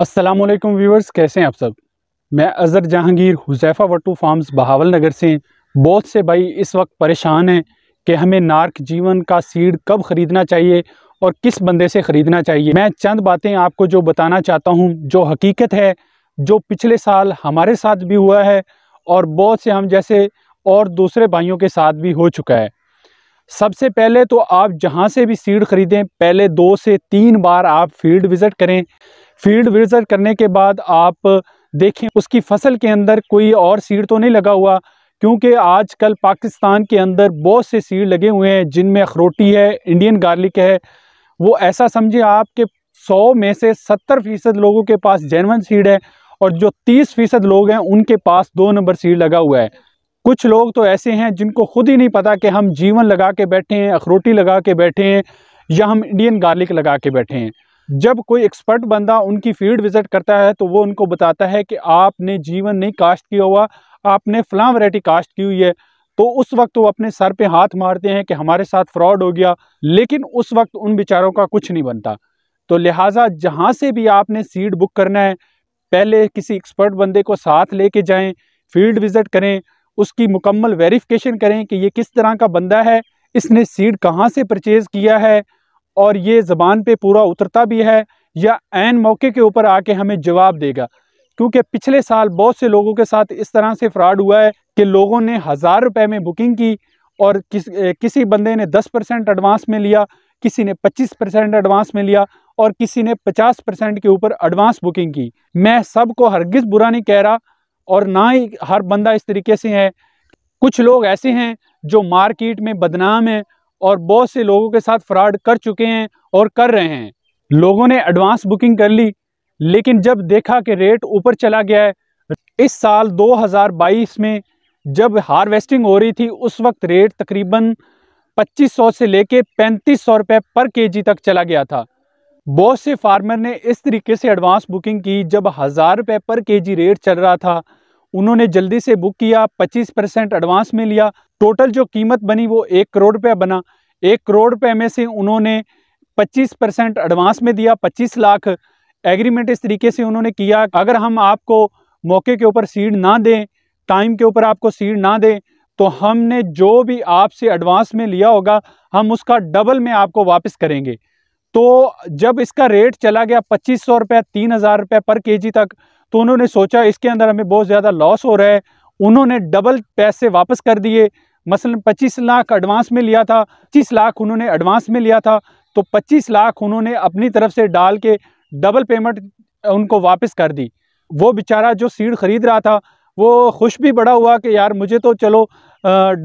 Aslam viewers कैसे हैं आप सब मैं अज़र जहांगीर हुजैफा वटू फार्म्स बहावल नगर से बहुत से भाई इस वक्त परेशान हैं कि हमें नार्क जीवन का सीड कब ख़रीदना चाहिए और किस बंदे से ख़रीदना चाहिए मैं चंद बातें आपको जो बताना चाहता हूँ जो हकीकत है जो पिछले साल हमारे साथ भी हुआ है और बहुत से हम जैसे और दूसरे भाइयों के साथ भी हो चुका है सबसे पहले तो आप जहाँ से भी सीड ख़रीदें पहले दो से तीन बार आप फील्ड विज़िट करें फील्ड विज़िट करने के बाद आप देखें उसकी फसल के अंदर कोई और सीड तो नहीं लगा हुआ क्योंकि आजकल पाकिस्तान के अंदर बहुत से सीड लगे हुए हैं जिनमें अखरोटी है इंडियन गार्लिक है वो ऐसा समझिए आप कि सौ में से सत्तर फ़ीसद लोगों के पास जैनवन सीड है और जो तीस फ़ीसद लोग हैं उनके पास दो नंबर सीड लगा हुआ है कुछ लोग तो ऐसे हैं जिनको खुद ही नहीं पता कि हम जीवन लगा के बैठे हैं अखरोटी लगा के बैठे हैं या हम इंडियन गार्लिक लगा के बैठे हैं जब कोई एक्सपर्ट बंदा उनकी फील्ड विज़िट करता है तो वो उनको बताता है कि आपने जीवन नहीं काश्त किया हुआ आपने फ़लाँ वैरायटी काश्त की हुई है तो उस वक्त वो अपने सर पे हाथ मारते हैं कि हमारे साथ फ्रॉड हो गया लेकिन उस वक्त उन बेचारों का कुछ नहीं बनता तो लिहाजा जहाँ से भी आपने सीट बुक करना है पहले किसी एक्सपर्ट बंदे को साथ लेके जाएं फील्ड विज़िट करें उसकी मुकम्मल वेरिफिकेशन करें कि ये किस तरह का बंदा है इसने सीड कहाँ से परचेज़ किया है और ये ज़बान पे पूरा उतरता भी है या एन मौके के ऊपर आके हमें जवाब देगा क्योंकि पिछले साल बहुत से लोगों के साथ इस तरह से फ्रॉड हुआ है कि लोगों ने हज़ार रुपये में बुकिंग की और किस किसी बंदे ने दस परसेंट एडवांस में लिया किसी ने पच्चीस परसेंट एडवांस में लिया और किसी ने पचास परसेंट के ऊपर एडवांस बुकिंग की मैं सबको हरगिज़ बुरा नहीं कह रहा और ना ही हर बंदा इस तरीके से है कुछ लोग ऐसे हैं जो मार्केट में बदनाम हैं और बहुत से लोगों के साथ फ्रॉड कर चुके हैं और कर रहे हैं लोगों ने एडवांस बुकिंग कर ली लेकिन जब देखा कि रेट ऊपर चला गया है इस साल 2022 में जब हार्वेस्टिंग हो रही थी उस वक्त रेट तकरीबन 2500 से लेके 3500 रुपए पर केजी तक चला गया था बहुत से फार्मर ने इस तरीके से एडवांस बुकिंग की जब हज़ार रुपये पर केजी रेट चल रहा था उन्होंने जल्दी से बुक किया 25 परसेंट एडवांस में लिया टोटल जो कीमत बनी वो एक करोड़ रुपया बना एक करोड़ रुपये में से उन्होंने 25 परसेंट एडवांस में दिया 25 लाख एग्रीमेंट इस तरीके से उन्होंने किया अगर हम आपको मौके के ऊपर सीड ना दें टाइम के ऊपर आपको सीड ना दें तो हमने जो भी आपसे एडवांस में लिया होगा हम उसका डबल में आपको वापस करेंगे तो जब इसका रेट चला गया पच्चीस सौ रुपये तीन हज़ार रुपये पर केजी तक तो उन्होंने सोचा इसके अंदर हमें बहुत ज़्यादा लॉस हो रहा है उन्होंने डबल पैसे वापस कर दिए मसलन 25 लाख एडवांस में लिया था 25 लाख उन्होंने एडवांस में लिया था तो 25 लाख उन्होंने अपनी तरफ से डाल के डबल पेमेंट उनको वापस कर दी वो बेचारा जो सीड ख़रीद रहा था वो खुश भी बड़ा हुआ कि यार मुझे तो चलो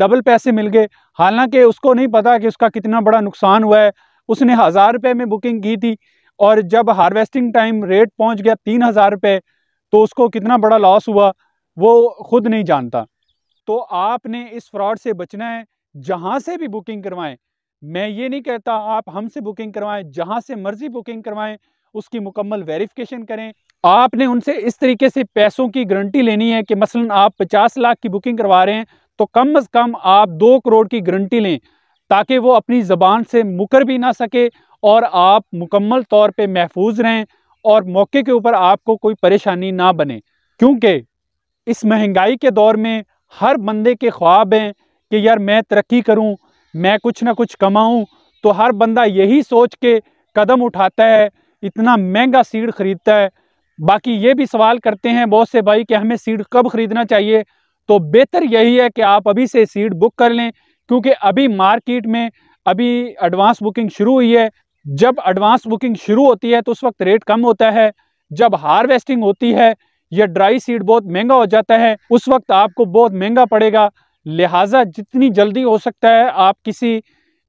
डबल पैसे मिल गए हालांकि उसको नहीं पता कि उसका कितना बड़ा नुकसान हुआ है उसने हज़ार रुपये में बुकिंग की थी और जब हारवेस्टिंग टाइम रेट पहुँच गया तीन हज़ार रुपये तो उसको कितना बड़ा लॉस हुआ वो खुद नहीं जानता तो आपने इस फ्रॉड से बचना है जहाँ से भी बुकिंग करवाएं मैं ये नहीं कहता आप हमसे बुकिंग करवाएं जहाँ से मर्ज़ी बुकिंग करवाएं उसकी मुकम्मल वेरिफिकेशन करें आपने उनसे इस तरीके से पैसों की गारंटी लेनी है कि मसलन आप 50 लाख की बुकिंग करवा रहे हैं तो कम अज़ कम आप दो करोड़ की गारंटी लें ताकि वो अपनी ज़बान से मुकर भी ना सके और आप मुकम्मल तौर पर महफूज रहें और मौके के ऊपर आपको कोई परेशानी ना बने क्योंकि इस महंगाई के दौर में हर बंदे के ख्वाब हैं कि यार मैं तरक्की करूं मैं कुछ ना कुछ कमाऊं तो हर बंदा यही सोच के कदम उठाता है इतना महंगा सीड ख़रीदता है बाकी ये भी सवाल करते हैं बहुत से भाई कि हमें सीड कब ख़रीदना चाहिए तो बेहतर यही है कि आप अभी से सीड बुक कर लें क्योंकि अभी मार्केट में अभी एडवांस बुकिंग शुरू हुई है जब एडवांस बुकिंग शुरू होती है तो उस वक्त रेट कम होता है जब हार्वेस्टिंग होती है या ड्राई सीड बहुत महंगा हो जाता है उस वक्त आपको बहुत महंगा पड़ेगा लिहाजा जितनी जल्दी हो सकता है आप किसी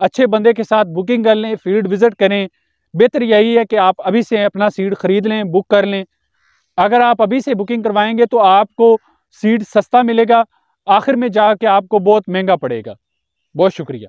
अच्छे बंदे के साथ बुकिंग कर लें फील्ड विज़िट करें बेहतर यही है कि आप अभी से अपना सीड ख़रीद लें बुक कर लें अगर आप अभी से बुकिंग करवाएंगे तो आपको सीड सस्ता मिलेगा आखिर में जा आपको बहुत महंगा पड़ेगा बहुत शुक्रिया